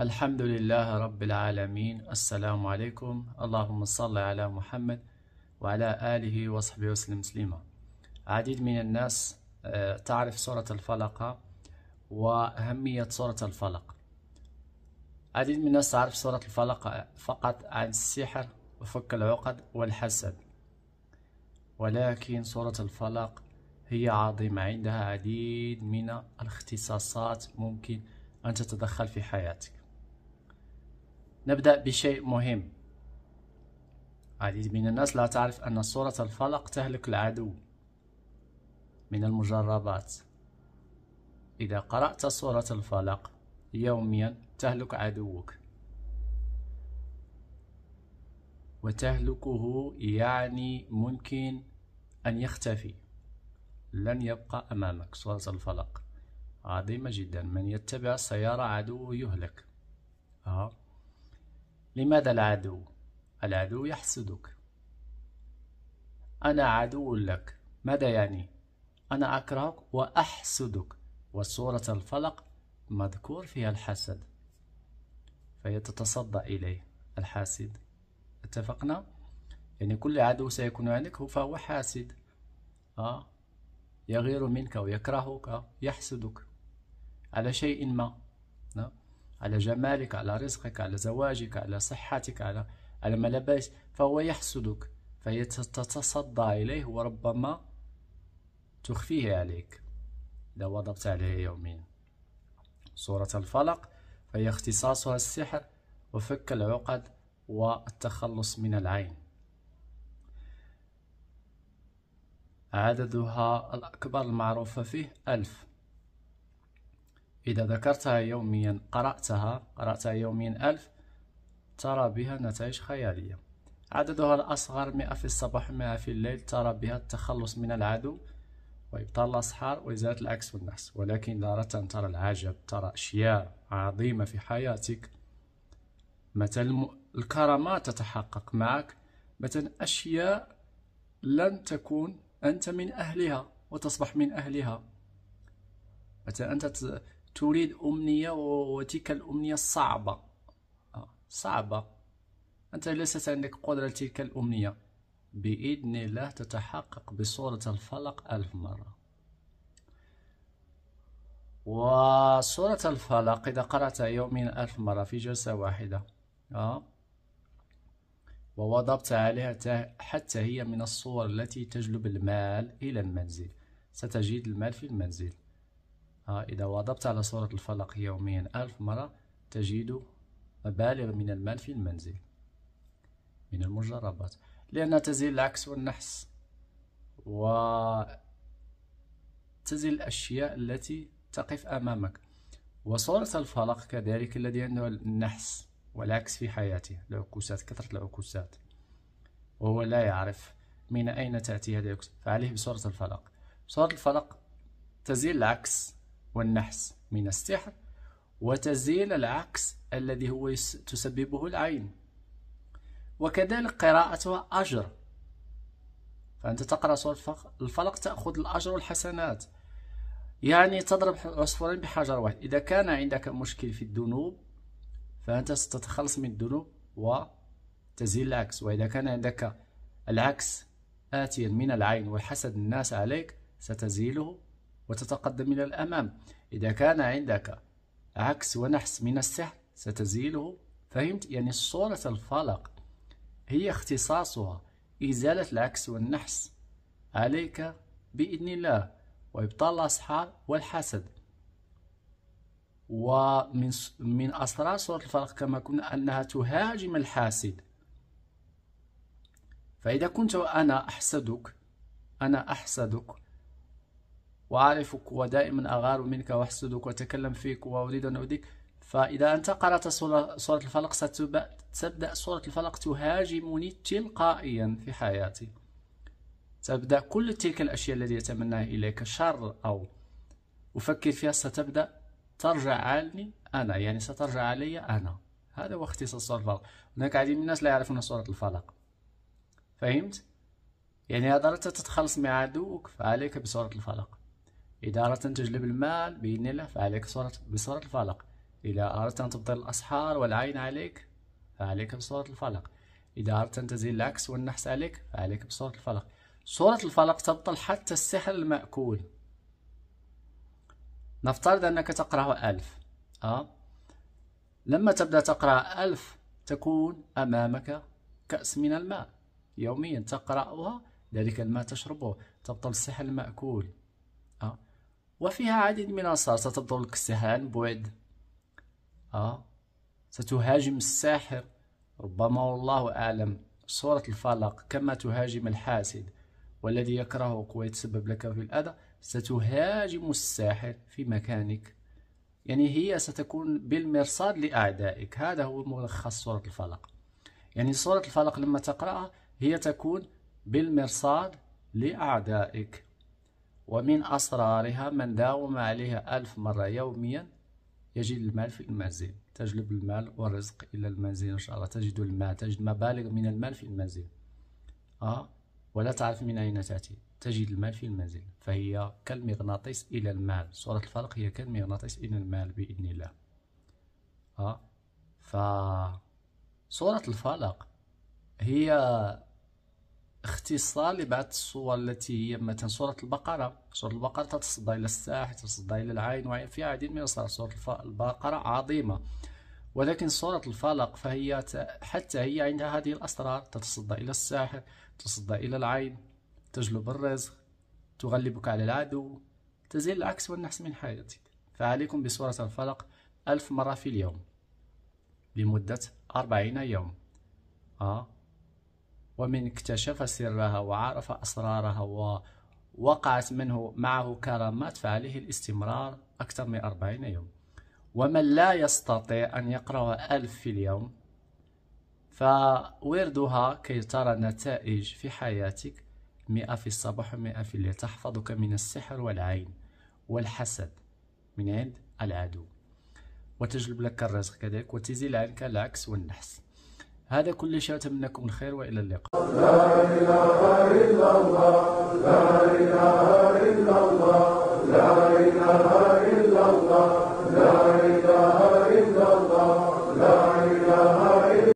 الحمد لله رب العالمين السلام عليكم اللهم صل على محمد وعلى آله وصحبه وسلم تسليما عديد من الناس آه، تعرف سورة الفلق وأهمية سورة الفلق عديد من الناس تعرف سورة الفلق فقط عن السحر وفك العقد والحسد ولكن سورة الفلق هي عظيمة عندها عديد من الاختصاصات ممكن أن تتدخل في حياتك نبدأ بشيء مهم عديد من الناس لا تعرف أن صورة الفلق تهلك العدو من المجربات إذا قرأت صورة الفلق يوميا تهلك عدوك وتهلكه يعني ممكن أن يختفي لن يبقى أمامك صورة الفلق عظيمة جدا من يتبع السيارة عدوه يهلك آه. لماذا العدو؟ العدو يحسدك أنا عدو لك ماذا يعني؟ أنا أكرهك وأحسدك وسورة الفلق مذكور فيها الحسد فهي تتصدى إليه الحاسد اتفقنا؟ يعني كل عدو سيكون عندك فهو حاسد آه. يغير منك ويكرهك آه. يحسدك على شيء ما على جمالك على رزقك على زواجك على صحتك على على ما فهو يحسدك فهي تتصدى إليه وربما تخفيه عليك لو غضبت عليه يوميا سورة الفلق فهي اختصاصها السحر وفك العقد والتخلص من العين عددها الأكبر المعروف فيه ألف إذا ذكرتها يوميا قرأتها قرأتها يوميا ألف ترى بها نتائج خيالية عددها الأصغر مئة في الصباح ومئة في الليل ترى بها التخلص من العدو وإبطال الأسحار وإزالة العكس والنحس ولكن إذا أردت أن ترى العجب ترى أشياء عظيمة في حياتك مثلا الكرامة تتحقق معك مثلا أشياء لن تكون أنت من أهلها وتصبح من أهلها مثلا أنت تريد أمنية وتلك الأمنية صعبة آه، صعبة أنت ليست عندك قدرة تلك الأمنية بإذن الله تتحقق بصورة الفلق ألف مرة وصورة الفلق إذا قرأتها يومين ألف مرة في جلسة واحدة آه، ووضبت عليها حتى هي من الصور التي تجلب المال إلى المنزل ستجد المال في المنزل إذا واظبت على صورة الفلق يوميا ألف مرة تجد مبالغ من المال في المنزل من المجربات لأنها تزيل العكس والنحس و تزيل الأشياء التي تقف أمامك وصورة الفلق كذلك الذي عنده النحس والعكس في حياته العكوسات كثرة العكوسات وهو لا يعرف من أين تأتي هذه العكوسات فعليه بصورة الفلق صورة الفلق تزيل العكس والنحس من السحر وتزيل العكس الذي هو تسببه العين وكذلك قراءتها أجر فأنت تقرأ سورة الفلق تأخذ الأجر والحسنات يعني تضرب عصفورين بحجر واحد إذا كان عندك مشكل في الذنوب فأنت ستتخلص من الذنوب وتزيل العكس وإذا كان عندك العكس آتيا من العين وحسد الناس عليك ستزيله وتتقدم إلى الأمام إذا كان عندك عكس ونحس من السحر ستزيله فهمت يعني صورة الفلق هي اختصاصها إزالة العكس والنحس عليك بإذن الله وإبطال الأسحار والحسد ومن من أسرار سورة الفلق كما كنا أنها تهاجم الحاسد فإذا كنت أنا أحسدك أنا أحسدك وأعرفك ودائما أغار منك وأحسدك وأتكلم فيك وأريد أن أؤذيك فإذا أنت قرأت سورة الفلق ستبدأ سورة الفلق تهاجمني تلقائيا في حياتي تبدأ كل تلك الأشياء التي أتمناها إليك شر أو أفكر فيها ستبدأ ترجع عني أنا يعني سترجع علي أنا هذا هو اختصاص سورة الفلق هناك عديد من الناس لا يعرفون سورة الفلق فهمت؟ يعني إذا أردت تتخلص من عدوك فعليك بسورة الفلق إدارة تجلب المال بإذن الله فعليك بصورة الفلق إذا أردت أن تبطل الأسحار والعين عليك فعليك بصورة الفلق إذا أردت أن تزيل العكس والنحس عليك فعليك بصورة الفلق صورة الفلق تبطل حتى السحر المأكول نفترض أنك تقرأ ألف أه؟ لما تبدأ تقرأ ألف تكون أمامك كأس من الماء يوميا تقرأها ذلك الماء تشربه تبطل السحر المأكول أه؟ وفيها عديد من الأسرار ستبطل لك الساحر بعد آه ستهاجم الساحر ربما والله أعلم سورة الفلق كما تهاجم الحاسد والذي يكرهك ويتسبب لك في الأذى ستهاجم الساحر في مكانك يعني هي ستكون بالمرصاد لأعدائك هذا هو ملخص سورة الفلق يعني سورة الفلق لما تقرأها هي تكون بالمرصاد لأعدائك ومن أسرارها من داوم عليها ألف مرة يوميا يجد المال في المنزل تجلب المال والرزق إلى المنزل إن شاء الله تجد المال تجد مبالغ من المال في المنزل آه ولا تعرف من أين تأتي تجد المال في المنزل فهي كالمغناطيس إلى المال سورة الفلق هي كالمغناطيس إلى المال بإذن الله آه ف سورة الفلق هي اختصار لبعض الصور التي هي مثلا صورة البقرة صورة البقرة تتصدى إلى الساح تتصدى إلى العين وفي عديد من الصور صورة البقرة عظيمة ولكن صورة الفلق فهي حتى هي عندها هذه الأسرار تتصدى إلى الساحر تتصدى إلى العين تجلب الرزق تغلبك على العدو تزيل العكس والنحس من حياتك فعليكم بصورة الفلق ألف مرة في اليوم لمدة أربعين يوم آه ومن اكتشف سرها وعرف أسرارها ووقعت منه معه كرامات فعليه الاستمرار أكثر من أربعين يوم ومن لا يستطيع أن يقرأ ألف في اليوم فوردها كي ترى نتائج في حياتك مئة في الصباح ومئة في الليل تحفظك من السحر والعين والحسد من عند العدو وتجلب لك الرزق كذلك وتزيل عنك العكس والنحس هذا كل شيء أتمنىكم الخير وإلى اللقاء لا إله إلا الله لا إله إلا الله لا إله إلا الله لا إله إلا الله